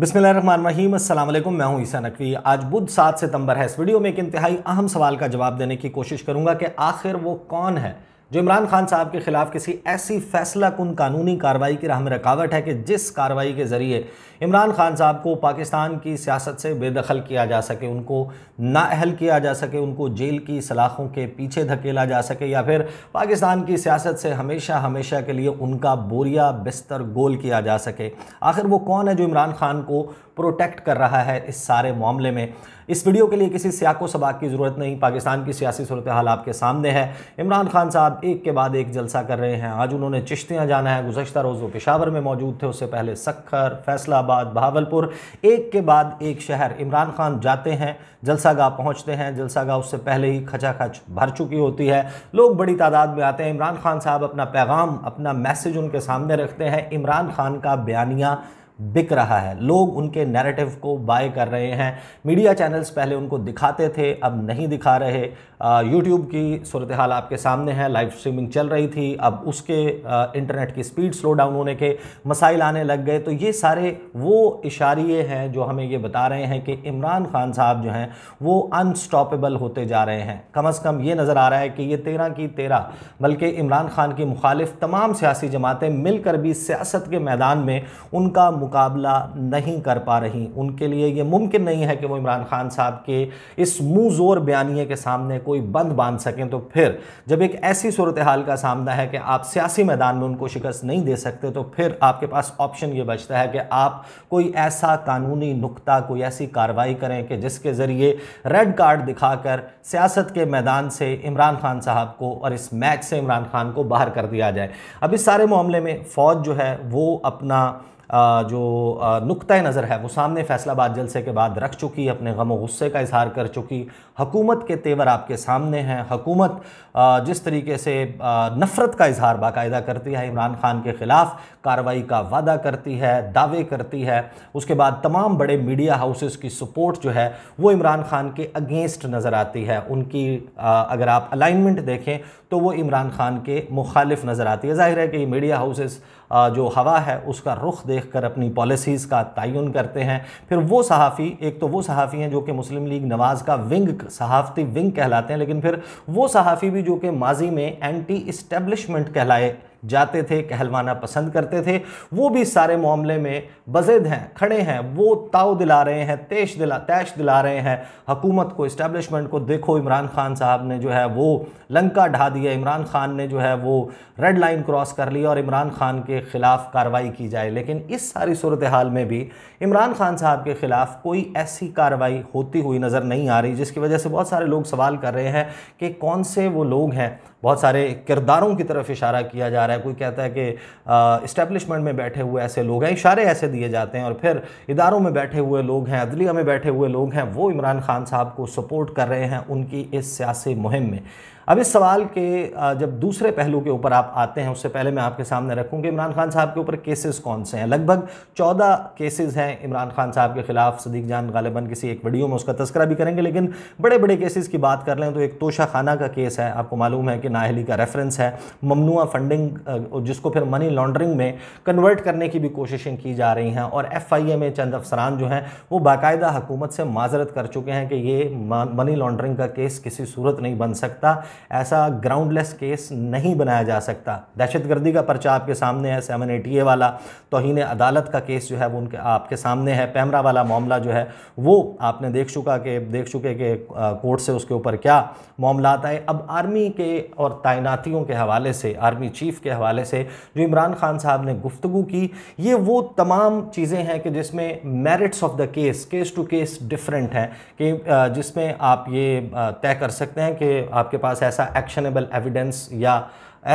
बिसमीम मैं हूं ईसा नकवी आज बुध सात सितंबर है इस वीडियो में एक इंतहाई अहम सवाल का जवाब देने की कोशिश करूंगा कि आखिर वो कौन है जो इमरान खान साहब के खिलाफ किसी ऐसी फैसला कन कानूनी कार्रवाई की राह में रुकावट है कि जिस कार्रवाई के ज़रिए इमरान खान साहब को पाकिस्तान की सियासत से बेदखल किया जा सके उनको नाअहल किया जा सके उनको जेल की सलाखों के पीछे धकेला जा सके या फिर पाकिस्तान की सियासत से हमेशा हमेशा के लिए उनका बोरिया बिस्तर गोल किया जा सके आखिर वो कौन है जो इमरान खान को प्रोटेक्ट कर रहा है इस सारे मामले में इस वीडियो के लिए किसी सियाको सबाक की ज़रूरत नहीं पाकिस्तान की सियासी सूरत हाल आपके सामने है इमरान खान साहब एक के बाद एक जलसा कर रहे हैं आज उन्होंने चिश्तियाँ जाना है गुजशत रोज़ वो पेशावर में मौजूद थे उससे पहले सखर फैसलाबाद बहावलपुर एक के बाद एक शहर इमरान खान जाते हैं जलसागाह पहुँचते हैं जलसागाह उससे पहले ही खचा खच भर चुकी होती है लोग बड़ी तादाद में आते हैं इमरान खान साहब अपना पैगाम अपना मैसेज उनके सामने रखते हैं इमरान खान का बयानिया बिक रहा है लोग उनके नैरेटिव को बाय कर रहे हैं मीडिया चैनल्स पहले उनको दिखाते थे अब नहीं दिखा रहे यूट्यूब की सूरत हाल आपके सामने है लाइव स्ट्रीमिंग चल रही थी अब उसके आ, इंटरनेट की स्पीड स्लो डाउन होने के मसाइल आने लग गए तो ये सारे वो इशारे हैं जो हमें ये बता रहे हैं कि इमरान खान साहब जो हैं वो अनस्टॉपेबल होते जा रहे हैं कम अज़ कम ये नज़र आ रहा है कि ये तेरह की तेरह बल्कि इमरान खान की मुखालिफ तमाम सियासी जमातें मिलकर भी सियासत के मैदान में उनका मुकाबला नहीं कर पा रही उनके लिए ये मुमकिन नहीं है कि वो इमरान खान साहब के इस मुँह ज़ोर बयानी के सामने कोई बंद बांध सकें तो फिर जब एक ऐसी सूरत हाल का सामना है कि आप सियासी मैदान में उनको शिकस्त नहीं दे सकते तो फिर आपके पास ऑप्शन ये बचता है कि आप कोई ऐसा कानूनी नुकता कोई ऐसी कार्रवाई करें कि जिसके ज़रिए रेड कार्ड दिखाकर सियासत के मैदान से इमरान खान साहब को और इस मैच से इमरान खान को बाहर कर दिया जाए अब इस सारे मामले में फ़ौज जो है वो अपना जो नुक़ नज़र है वो सामने फैसलाबाद जलसे के बाद रख चुकी अपने गम गुस्से का इजहार कर चुकी हकूमत के तेवर आपके सामने हैं हकूमत जिस तरीके से नफ़रत का इजहार बाकायदा करती है इमरान खान के ख़िलाफ़ कार्रवाई का वादा करती है दावे करती है उसके बाद तमाम बड़े मीडिया हाउसेस की सपोर्ट जो है वो इमरान खान के अगेंस्ट नज़र आती है उनकी आ, अगर आप अलाइनमेंट देखें तो वो इमरान खान के मुखालिफ नज़र आती है जाहिर है कि मीडिया हाउसेस जो हवा है उसका रुख देख कर अपनी पॉलिसीज़ का तयन करते हैं फिर वो सहाफ़ी एक तो वो सहाफ़ी हैं जो कि मुस्लिम लीग नवाज़ का विंग सहाफ़ती विंग कहलाते हैं लेकिन फिर वो सहाफ़ी भी जो कि माजी में एंटी इस्टेब्लिशमेंट कहलाए जाते थे कहलवाना पसंद करते थे वो भी सारे मामले में बजिद हैं खड़े हैं वो ताव दिला रहे हैं तेश दिला तैश दिला रहे हैं हकूमत को इस्टेबलिशमेंट को देखो इमरान खान साहब ने जो है वो लंका ढा दिया इमरान खान ने जो है वो रेड लाइन क्रॉस कर ली और इमरान खान के ख़िलाफ़ कार्रवाई की जाए लेकिन इस सारी सूरत हाल में भी इमरान खान साहब के ख़िलाफ़ कोई ऐसी कार्रवाई होती हुई नज़र नहीं आ रही जिसकी वजह से बहुत सारे लोग सवाल कर रहे हैं कि कौन से वो लोग हैं बहुत सारे किरदारों की तरफ इशारा किया जा रहा है कोई कहता है कि इस्टेब्लिशमेंट में बैठे हुए ऐसे लोग हैं इशारे ऐसे दिए जाते हैं और फिर इदारों में बैठे हुए लोग हैं अदलिया में बैठे हुए लोग हैं वो इमरान खान साहब को सपोर्ट कर रहे हैं उनकी इस सियासी मुहिम में अब इस सवाल के जब दूसरे पहलू के ऊपर आप आते हैं उससे पहले मैं आपके सामने रखूँ कि इमरान खान साहब के ऊपर केसेस कौन से हैं लगभग चौदह केसेस हैं इमरान खान साहब के ख़िलाफ़ सदीक जान गालिबन किसी एक वीडियो में उसका तस्करा भी करेंगे लेकिन बड़े बड़े केसेस की बात कर लें तो एक तोशा खाना का केस है आपको मालूम है कि नाहली का रेफरेंस है ममनुआ फंडिंग जिसको फिर मनी लॉन्ड्रिंग में कन्वर्ट करने की भी कोशिशें की जा रही हैं और एफ आई ए में चंद अफसरान जो हैं वो बाकायदा हुकूमत से माजरत कर चुके हैं कि ये मनी लॉन्ड्रिंग का केस किसी सूरत नहीं बन सकता ऐसा ग्राउंडलेस केस नहीं बनाया जा सकता दहशतगर्दी का पर्चा आपके सामने है सेवन एटी ए वाला तोहन अदालत का केस जो है वो उनके आपके सामने है पैमरा वाला मामला जो है वो आपने देख चुका कि देख चुके कि कोर्ट से उसके ऊपर क्या मामला आए अब आर्मी के और तैनातियों के हवाले से आर्मी चीफ के हवाले से जो इमरान खान साहब ने गुफ्तु की ये वो तमाम चीज़ें हैं कि जिसमें merits of the case case to case different हैं कि जिसमें आप ये तय कर सकते हैं कि आपके पास ऐसा एक्शनेबल एविडेंस या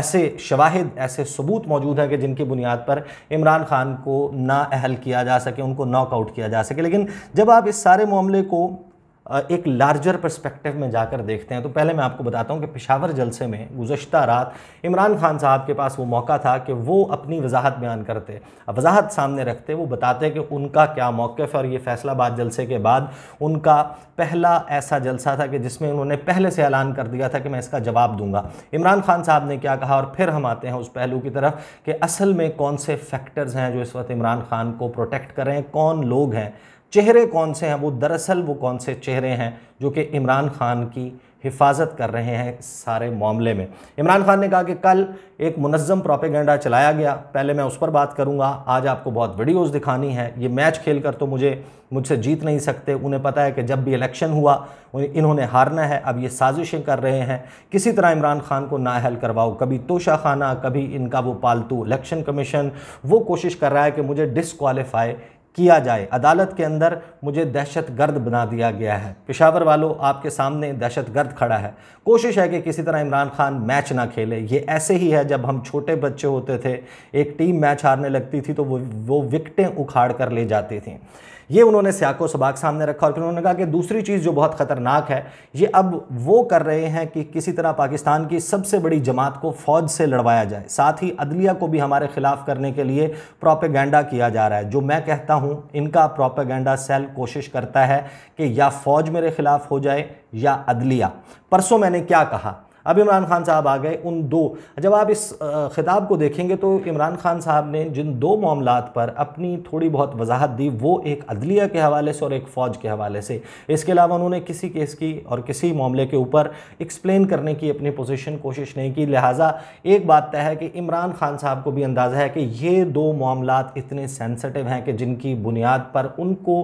ऐसे शवाहिद ऐसे सबूत मौजूद हैं कि जिनकी बुनियाद पर इमरान खान को नाअहल किया जा सके उनको नॉकआउट किया जा सके लेकिन जब आप इस सारे मामले को एक लार्जर परस्पेक्टिव में जाकर देखते हैं तो पहले मैं आपको बताता हूँ कि पिशावर जलसे में गुजशत रात इमरान खान साहब के पास वो मौका था कि वो अपनी वजाहत बयान करते वजाहत सामने रखते वो बताते कि उनका क्या मौक़ और ये फैसलाबाद जलसे के बाद उनका पहला ऐसा जलसा था कि जिसमें उन्होंने पहले से ऐलान कर दिया था कि मैं इसका जवाब दूंगा इमरान खान साहब ने क्या कहा और फिर हम आते हैं उस पहलू की तरफ कि असल में कौन से फैक्टर्स हैं जो इस वक्त इमरान खान को प्रोटेक्ट करें कौन लोग हैं चेहरे कौन से हैं वो दरअसल वो कौन से चेहरे हैं जो कि इमरान खान की हिफाजत कर रहे हैं सारे मामले में इमरान खान ने कहा कि कल एक मुनज़म प्रोपेगेंडा चलाया गया पहले मैं उस पर बात करूंगा आज आपको बहुत वीडियोस दिखानी है ये मैच खेलकर तो मुझे मुझसे जीत नहीं सकते उन्हें पता है कि जब भी इलेक्शन हुआ इन्होंने हारना है अब ये साजिशें कर रहे हैं किसी तरह इमरान खान को हल करवाओ कभी तोशा खाना कभी इनका वो पालतू इलेक्शन कमीशन वो कोशिश कर रहा है कि मुझे डिसकॉलीफाई किया जाए अदालत के अंदर मुझे दहशत गर्द बना दिया गया है पेशावर वालों आपके सामने दहशत गर्द खड़ा है कोशिश है कि किसी तरह इमरान खान मैच ना खेले ये ऐसे ही है जब हम छोटे बच्चे होते थे एक टीम मैच हारने लगती थी तो वो वो विकटें उखाड़ कर ले जाती थी ये उन्होंने स्याको सबाक सामने रखा और फिर उन्होंने कहा कि दूसरी चीज़ जो बहुत ख़तरनाक है ये अब वो कर रहे हैं कि किसी तरह पाकिस्तान की सबसे बड़ी जमात को फ़ौज से लड़वाया जाए साथ ही अदलिया को भी हमारे ख़िलाफ़ करने के लिए प्रोपेगेंडा किया जा रहा है जो मैं कहता हूँ इनका प्रोपेगेंडा सेल कोशिश करता है कि या फ़ौज मेरे ख़िलाफ़ हो जाए या अदलिया परसों मैंने क्या कहा अब इमरान खान साहब आ गए उन दो जब आप इस खिताब को देखेंगे तो इमरान खान साहब ने जिन दो मामला पर अपनी थोड़ी बहुत वजाहत दी वो एक अदलिया के हवाले से और एक फ़ौज के हवाले से इसके अलावा उन्होंने किसी केस की और किसी मामले के ऊपर एक्सप्लेन करने की अपनी पोजीशन कोशिश नहीं की लिहाजा एक बात तय है कि इमरान खान साहब को भी अंदाज़ा है कि ये दो मामला इतने सेंसिटिव हैं कि जिनकी बुनियाद पर उनको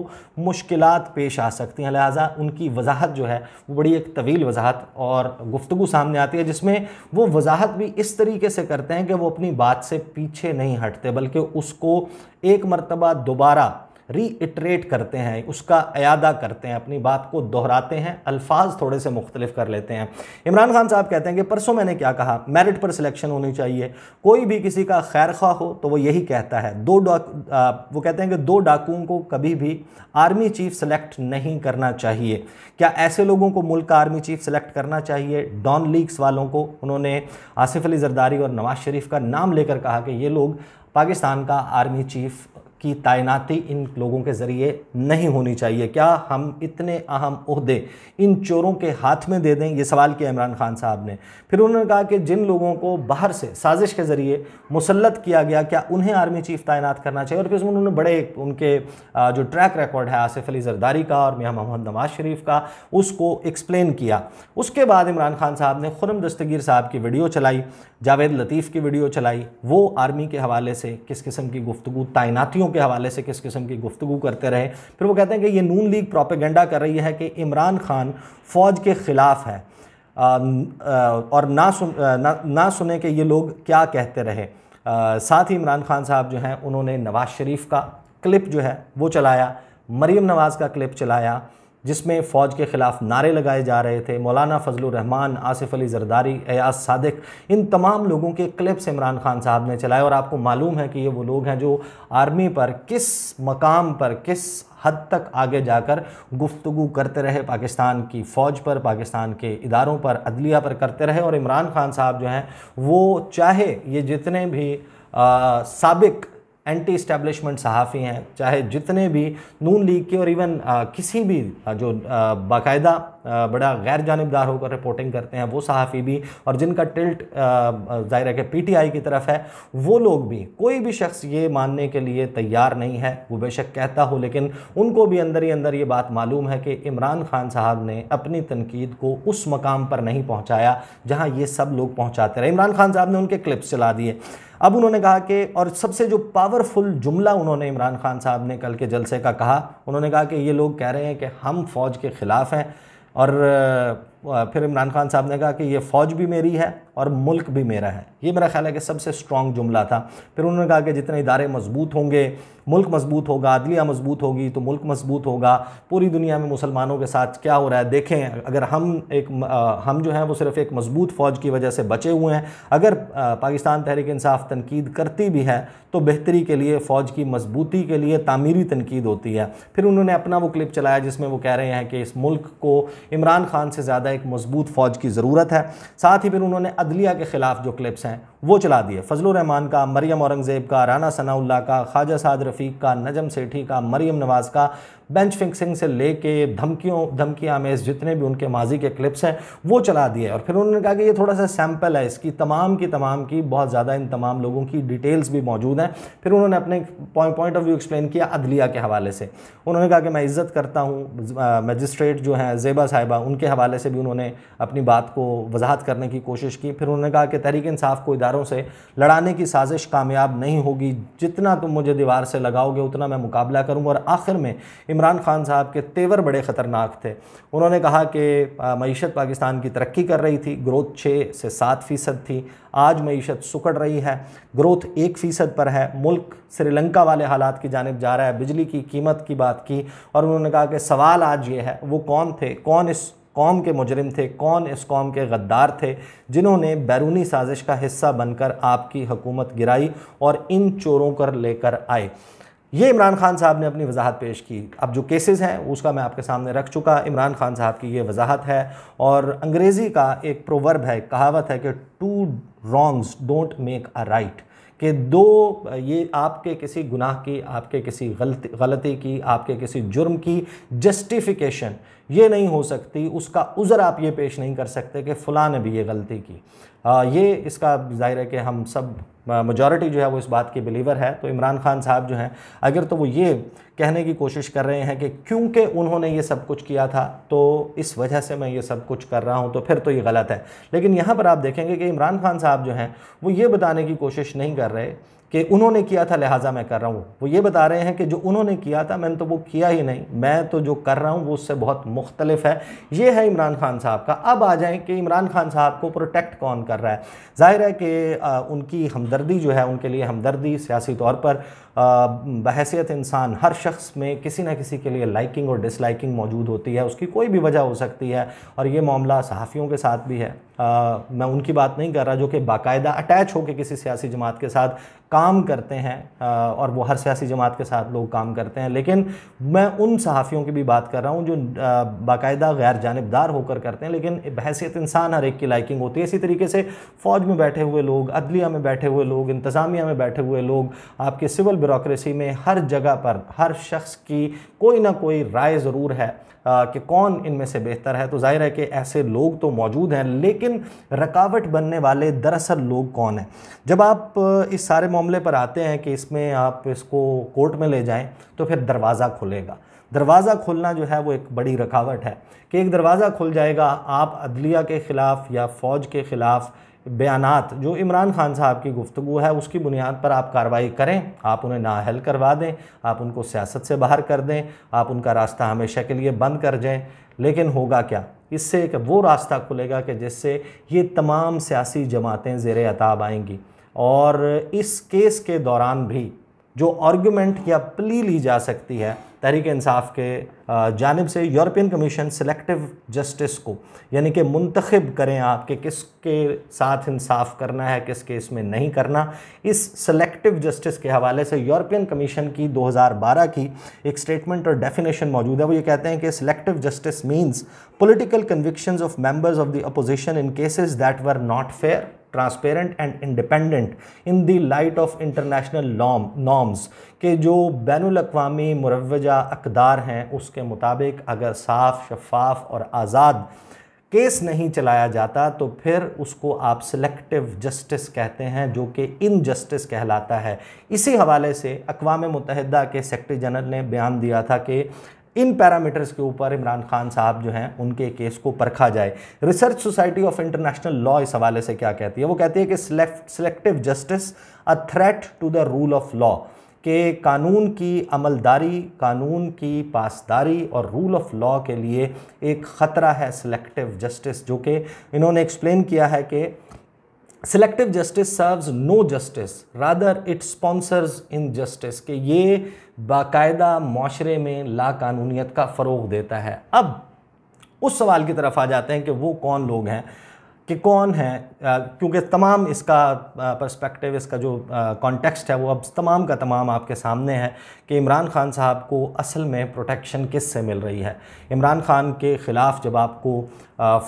मुश्किल पेश आ सकती हैं लिहाजा उनकी वजाहत जो है वो बड़ी एक तवील वजाहत और गुफ्तु सामने सामने आती है जिसमें वो वजाहत भी इस तरीके से करते हैं कि वो अपनी बात से पीछे नहीं हटते बल्कि उसको एक मरतबा दोबारा रीइटरेट करते हैं उसका अयादा करते हैं अपनी बात को दोहराते हैं अल्फाज थोड़े से मुख्तलिफ कर लेते हैं इमरान खान साहब कहते हैं कि परसों मैंने क्या कहा मेरिट पर सिलेक्शन होनी चाहिए कोई भी किसी का खैर खा हो तो वो यही कहता है दो डाक वो कहते हैं कि दो डाकुओं को कभी भी आर्मी चीफ सेलेक्ट नहीं करना चाहिए क्या ऐसे लोगों को मुल्क का आर्मी चीफ सेलेक्ट करना चाहिए डॉन लीग्स वालों को उन्होंने आसिफ अली जरदारी और नवाज शरीफ का नाम लेकर कहा कि ये लोग पाकिस्तान का आर्मी चीफ की तैनाती इन लोगों के ज़रिए नहीं होनी चाहिए क्या हम इतने अहम उहदे इन चोरों के हाथ में दे दें ये सवाल किया इमरान खान साहब ने फिर उन्होंने कहा कि जिन लोगों को बाहर से साजिश के ज़रिए मुसलत किया गया क्या उन्हें आर्मी चीफ तैनात करना चाहिए और फिर उसमें उन्होंने बड़े उनके जो ट्रैक रिकॉर्ड है आसिफ अली जरदारी का और मियाँ मोहम्मद नवाज शरीफ का उसको एक्सप्लेन किया उसके बाद इमरान खान साहब ने खुरम दस्तगीर साहब की वीडियो चलाई जावेद लतीफ़ की वीडियो चलाई वो आर्मी के हवाले से किस किस्म की गुफ्तु तैनातियों वीडियो के हवाले से किस किस्म की गुफ्तु करते रहे फिर वो कहते हैं कि ये नून लीग प्रोपेगेंडा कर रही है कि इमरान खान फ़ौज के ख़िलाफ़ है आ, आ, और ना सुन ना, ना सुने कि ये लोग क्या कहते रहे आ, साथ ही इमरान खान साहब जो हैं उन्होंने नवाज़ शरीफ का क्लिप जो है वो चलाया मरीम नवाज़ का क्लिप चलाया जिसमें फ़ौज के ख़िलाफ़ नारे लगाए जा रहे थे मौलाना फजल रहमान आसिफ अली जरदारी एयाज सदक इन तमाम लोगों के क्लिप्स इमरान खान साहब ने चलाए और आपको मालूम है कि ये वो लोग हैं जो आर्मी पर किस मकाम पर किस हद तक आगे जाकर गुफ्तु करते रहे पाकिस्तान की फ़ौज पर पाकिस्तान के इदारों पर अदलिया पर करते रहे और इमरान खान साहब जो हैं वो चाहे ये जितने भी सबक एंटी इस्टेब्लिशमेंट सहाफ़ी हैं चाहे जितने भी नून लीग के और इवन आ, किसी भी आ, जो बाकायदा बड़ा गैर जानबदार होकर रिपोर्टिंग करते हैं वो सहाफ़ी भी और जिनका टिल्ट ज़ाहिर है कि पी टी आई की तरफ है वो लोग भी कोई भी शख्स ये मानने के लिए तैयार नहीं है वो बेशक कहता हो लेकिन उनको भी अंदर ही अंदर ये बात मालूम है कि इमरान खान साहब ने अपनी तनकीद को उस मकाम पर नहीं पहुँचाया जहाँ ये सब लोग पहुँचाते रहे इमरान खान साहब ने उनके क्लिप्स चला दिए अब उन्होंने कहा कि और सबसे जो पावरफुल जुमला उन्होंने इमरान खान साहब ने कल के जलसे का कहा उन्होंने कहा कि ये लोग कह रहे हैं कि हम फ़ौज के ख़िलाफ़ हैं और फिर इमरान खान साहब ने कहा कि ये फ़ौज भी मेरी है और मुल्क भी मेरा है ये मेरा ख्याल है कि सबसे स्ट्रॉन्ग जुमला था फिर उन्होंने कहा कि जितने इदारे मजबूत होंगे मुल्क मजबूत होगा अदलिया मजबूत होगी तो मुल्क मजबूत होगा पूरी दुनिया में मुसलमानों के साथ क्या हो रहा है देखें अगर हम एक आ, हम जो हैं वो सिर्फ़ एक मजबूत फ़ौज की वजह से बचे हुए हैं अगर आ, पाकिस्तान तहरीक इंसाफ तनकीद करती भी है तो बेहतरी के लिए फ़ौज की मजबूती के लिए तामीरी तनकीद होती है फिर उन्होंने अपना वो क्लिप चलाया जिसमें वो कह रहे हैं कि इस मुल्क को इमरान खान से ज़्यादा एक मजबूत फ़ौज की ज़रूरत है साथ ही फिर उन्होंने अदलिया के ख़िलाफ़ जो क्लिप्स हैं वो चला दिए फजलरहमान का मरियम औरंगज़ेब का राना सनाउल्ला का ख्वाजा साद रफ़ीक का नजम सेठी का मरियम नवाज़ का बेंच फिक्सिंग से लेके धमकियों धमकी आमेज जितने भी उनके माजी के क्लिप्स हैं वो चला दिए और फिर उन्होंने कहा कि ये थोड़ा सा सैम्पल है इसकी तमाम की तमाम की बहुत ज़्यादा इन तमाम लोगों की डिटेल्स भी मौजूद हैं फिर उन्होंने अपने पॉइंट ऑफ व्यू एक्सप्लेन किया अदलिया के हवाले से उन्होंने कहा कि मैं इज़्ज़त करता हूँ मजिस्ट्रेट जो हैं जेबा साहिबा उनके हवाले से भी उन्होंने अपनी बात को वजाहत करने की कोशिश की फिर उन्होंने कहा कि तहरीक इंसाफ को इदारों से लड़ाने की साजिश कामयाब नहीं होगी जितना तुम मुझे दीवार से लगाओगे उतना मैं मुकाबला करूँगा और आखिर में इमरान खान साहब के तेवर बड़े ख़तरनाक थे उन्होंने कहा कि मीशत पाकिस्तान की तरक्की कर रही थी ग्रोथ छः से सात फ़ीसद थी आज मीशत सुकड़ रही है ग्रोथ एक फ़ीसद पर है मुल्क श्रीलंका वाले हालात की जानब जा रहा है बिजली की कीमत की बात की और उन्होंने कहा कि सवाल आज ये है वो कौन थे कौन इस कौम के मुजरिम थे कौन इस कौम के गद्दार थे जिन्होंने बैरूनी साजिश का हिस्सा बनकर आपकी हुकूमत गिराई और इन चोरों कर लेकर आए ये इमरान खान साहब ने अपनी वजाहत पेश की अब जो केसेस हैं उसका मैं आपके सामने रख चुका इमरान खान साहब की ये वजाहत है और अंग्रेज़ी का एक प्रोवर्ब है कहावत है कि two wrongs don't make a right कि दो ये आपके किसी गुनाह की आपके किसी गलती गलती की आपके किसी जुर्म की जस्टिफिकेशन ये नहीं हो सकती उसका उज़र आप ये पेश नहीं कर सकते कि फ़लाँ ने भी ये गलती की आ, ये इसका ज़ाहिर है कि हम सब मेजॉरिटी जो है वो इस बात के बिलीवर है तो इमरान खान साहब जो हैं अगर तो वो ये कहने की कोशिश कर रहे हैं कि क्योंकि उन्होंने ये सब कुछ किया था तो इस वजह से मैं ये सब कुछ कर रहा हूँ तो फिर तो ये गलत है लेकिन यहाँ पर आप देखेंगे कि इमरान खान साहब जो हैं वो ये बताने की कोशिश नहीं कर रहे कि उन्होंने किया था लिहाजा मैं कर रहा हूँ वो ये बता रहे हैं कि जो उन्होंने किया था मैंने तो वो किया ही नहीं मैं तो जो कर रहा हूँ वो उससे बहुत मुख्तलिफ है ये है इमरान खान साहब का अब आ जाएँ कि इमरान खान साहब को प्रोटेक्ट कौन कर रहा है ज़ाहिर है कि उनकी हमदर्दी जो है उनके लिए हमदर्दी सियासी तौर पर बहसीत इंसान हर शख्स में किसी ना किसी के लिए लाइकिंग और डिसलाइकिंग मौजूद होती है उसकी कोई भी वजह हो सकती है और ये मामला सहाफ़ियों के साथ भी है आ, मैं उनकी बात नहीं कर रहा जो कि बाकायदा अटैच होकर किसी सियासी जमात के साथ काम करते हैं आ, और वो हर सियासी जमात के साथ लोग काम करते हैं लेकिन मैं उन सहाफ़ियों की भी बात कर रहा हूँ जो बाकायदा गैर जानबदार होकर करते हैं लेकिन बहसीत इंसान हर एक की लाइकिंग होती है इसी तरीके से फ़ौज में बैठे हुए लोग अदलिया में बैठे हुए लोग इंतज़ामिया में बैठे हुए लोग आपके सिविल ब्यूरोसी में हर जगह पर हर शख्स की कोई ना कोई राय ज़रूर है कि कौन इनमें से बेहतर है तो जाहिर है कि ऐसे लोग तो मौजूद हैं लेकिन रकावट बनने वाले दरअसल लोग कौन हैं जब आप इस सारे मामले पर आते हैं कि इसमें आप इसको कोर्ट में ले जाएं तो फिर दरवाज़ा खुलेगा दरवाज़ा खोलना जो है वो एक बड़ी रकावट है कि एक दरवाज़ा खुल जाएगा आप अदलिया के ख़िलाफ़ या फ़ौज के ख़िलाफ़ बयान जो इमरान खान साहब की गुफ्तु है उसकी बुनियाद पर आप कार्रवाई करें आप उन्हें नाहल करवा दें आप उनको सियासत से बाहर कर दें आप उनका रास्ता हमेशा के लिए बंद कर दें लेकिन होगा क्या इससे एक वो रास्ता खुलेगा कि जिससे ये तमाम सियासी जमातें ज़ेर अताब आएंगी और इस केस के दौरान भी जो आर्ग्यूमेंट या प्ली ली जा सकती है तहरीक इंसाफ के जानब से यूरोपियन कमीशन सेलेक्टिव जस्टिस को यानी कि मंतखब करें आप कि किसके साथ इंसाफ करना है किस केस में नहीं करना इस सिलेक्टिव जस्टिस के हवाले से यूरोपियन कमीशन की 2012 की एक स्टेटमेंट और डेफिनेशन मौजूद है वो ये कहते हैं कि selective justice means political conviction of members of the opposition in cases that were not fair transparent and independent in the light of international norms के जो बैन अवी मुरवजा अकदार हैं उसके मुताबिक अगर साफ शफाफ और आज़ाद केस नहीं चलाया जाता तो फिर उसको आप सिलेक्टिव जस्टिस कहते हैं जो कि इन जस्टिस कहलाता है इसी हवाले से अकवा मुतहदा के सेक्रटरी जनरल ने बयान दिया था कि इन पैरामीटर्स के ऊपर इमरान खान साहब जो हैं उनके केस को परखा जाए research society of international law इस हवाले से क्या कहती है वो कहती है कि selective justice a threat to the rule of law के कानून की अमलदारी कानून की पासदारी और रूल ऑफ लॉ के लिए एक ख़तरा है सिलेक्टिव जस्टिस जो कि इन्होंने एक्सप्लेन किया है कि selective justice serves no justice rather it sponsors injustice के ये बाकायदा माशरे में लाकानूनीत का फ़रोग देता है अब उस सवाल की तरफ आ जाते हैं कि वो कौन लोग हैं कि कौन है क्योंकि तमाम इसका पर्सपेक्टिव इसका जो कॉन्टेक्स्ट है वो अब तमाम का तमाम आपके सामने है कि इमरान खान साहब को असल में प्रोटेक्शन किस से मिल रही है इमरान खान के ख़िलाफ़ जब आपको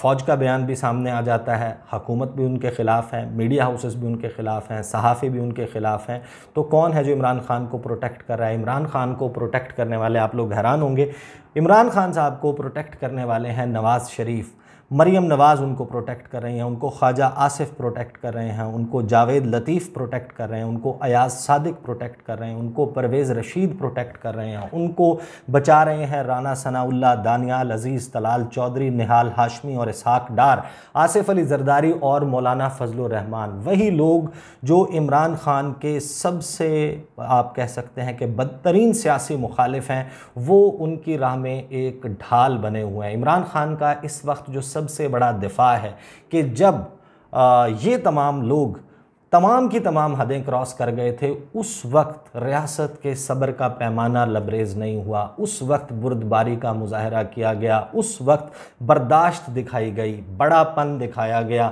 फ़ौज का बयान भी सामने आ जाता है हकूमत भी उनके ख़िलाफ़ है मीडिया हाउसेस भी उनके ख़िलाफ़ हैं सहाफ़ी भी उनके ख़िलाफ़ हैं तो कौन है जो इमरान खान को प्रोटेक्ट कर रहा है इमरान खान को प्रोटेक्ट करने वाले आप लोग हैरान होंगे इमरान खान साहब को प्रोटेक्ट करने वाले हैं नवाज़ शरीफ मरीम नवाज़ उनको प्रोटेक्ट कर रही हैं उनको ख्वाजा आसिफ प्रोटेक्ट कर रहे हैं उनको जावेद लतीफ़ प्रोटेक्ट कर रहे हैं उनको अयाज सादिक प्रोटेक्ट कर रहे हैं उनको परवेज़ रशीद प्रोटेक्ट कर रहे हैं उनको बचा रहे हैं राना सनाउल्ला दानियाल अज़ीज़ तलाल चौधरी निहाल हाशमी और इसहाक डार आसिफ अली जरदारी और मौलाना फजलरहमान वही लोग जो इमरान ख़ान के सबसे आप कह सकते हैं कि बदतरीन सियासी मुखालिफ हैं वो उनकी राह में एक ढाल बने हुए हैं इमरान ख़ान का इस वक्त जो सब सबसे बड़ा दिफा है कि जब ये तमाम लोग तमाम की तमाम हदें क्रॉस कर गए थे उस वक्त रियासत के सब्र का पैमाना लबरेज नहीं हुआ उस वक्त बुरदबारी का मुजाहरा किया गया उस वक्त बर्दाश्त दिखाई गई बड़ापन दिखाया गया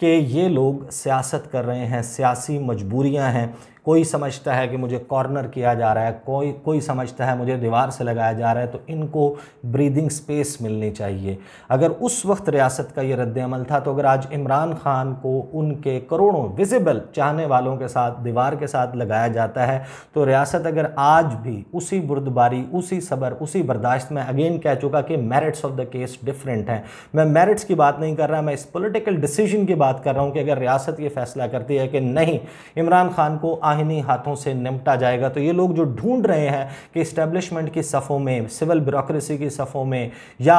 कि ये लोग सियासत कर रहे हैं सियासी मजबूरियां हैं कोई समझता है कि मुझे कॉर्नर किया जा रहा है कोई कोई समझता है मुझे दीवार से लगाया जा रहा है तो इनको ब्रीदिंग स्पेस मिलनी चाहिए अगर उस वक्त रियासत का ये रद्दमल था तो अगर आज इमरान खान को उनके करोड़ों विजिबल चाहने वालों के साथ दीवार के साथ लगाया जाता है तो रियासत अगर आज भी उसी बुर्दबारी उसी सबर उसी बर्दाश्त में अगेन कह चुका कि merits of the case different हैं मैं मेरिट्स की बात नहीं कर रहा मैं इस पोलिटिकल डिसीजन की बात कर रहा हूँ कि अगर रियासत ये फैसला करती है कि नहीं इमरान खान को आहिनी हाथों से निपटा जाएगा तो ये लोग जो ढूंढ रहे हैं कि इस्टेब्लिशमेंट की सफ़ों में सिविल ब्यूरोसी की सफ़ों में या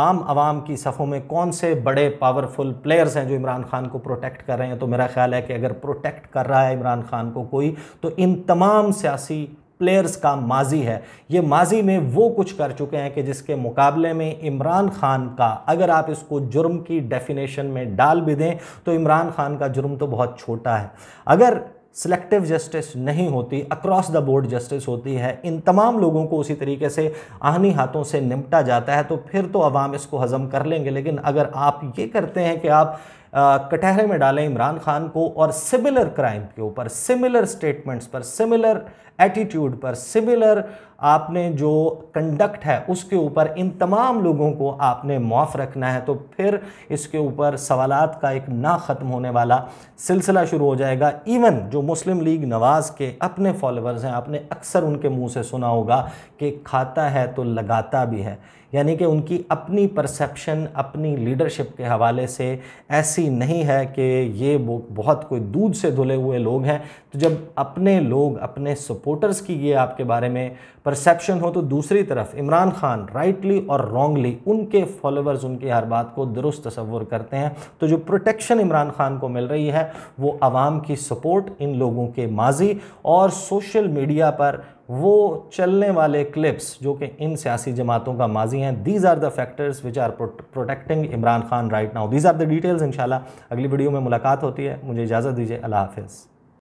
आम आवाम की सफ़ों में कौन से बड़े पावरफुल प्लेयर्स हैं जो इमरान खान को प्रोटेक्ट कर रहे हैं तो मेरा ख्याल है कि अगर प्रोटेक्ट कर रहा है इमरान खान को कोई तो इन तमाम सियासी प्लेयर्स का माजी है ये माजी में वो कुछ कर चुके हैं कि जिसके मुकाबले में इमरान खान का अगर आप इसको जुर्म की डेफिनेशन में डाल भी दें तो इमरान खान का जुर्म तो बहुत छोटा है अगर सेलेक्टिव जस्टिस नहीं होती अक्रॉस द बोर्ड जस्टिस होती है इन तमाम लोगों को उसी तरीके से आहनी हाथों से निपटा जाता है तो फिर तो आवाम इसको हज़म कर लेंगे लेकिन अगर आप ये करते हैं कि आप कटहरे में डालें इमरान खान को और सिमिलर क्राइम के ऊपर सिमिलर स्टेटमेंट्स पर सिमिलर एटीट्यूड पर सिमिलर आपने जो कंडक्ट है उसके ऊपर इन तमाम लोगों को आपने माफ़ रखना है तो फिर इसके ऊपर सवाल का एक ना ख़त्म होने वाला सिलसिला शुरू हो जाएगा इवन जो मुस्लिम लीग नवाज़ के अपने फॉलोअर्स हैं आपने अक्सर उनके मुंह से सुना होगा कि खाता है तो लगाता भी है यानी कि उनकी अपनी परसेप्शन अपनी लीडरशिप के हवाले से ऐसी नहीं है कि ये बहुत कोई दूध से धुले हुए लोग हैं तो जब अपने लोग अपने सपोर्टर्स की ये आपके बारे में परसेप्शन हो तो दूसरी तरफ इमरान खान राइटली और रॉन्गली उनके फॉलोअर्स उनकी हर बात को दुरुस्त तस्वुर करते हैं तो जो प्रोटेक्शन इमरान खान को मिल रही है वो आवाम की सपोर्ट इन लोगों के माजी और सोशल मीडिया पर वो चलने वाले क्लिप्स जो कि इन सियासी जमातों का माजी हैं these are the factors which are protecting Imran Khan right now these are the details इंशाल्लाह अगली वीडियो में मुलाकात होती है मुझे इजाज़त दीजिए अल्लाह हाफिज़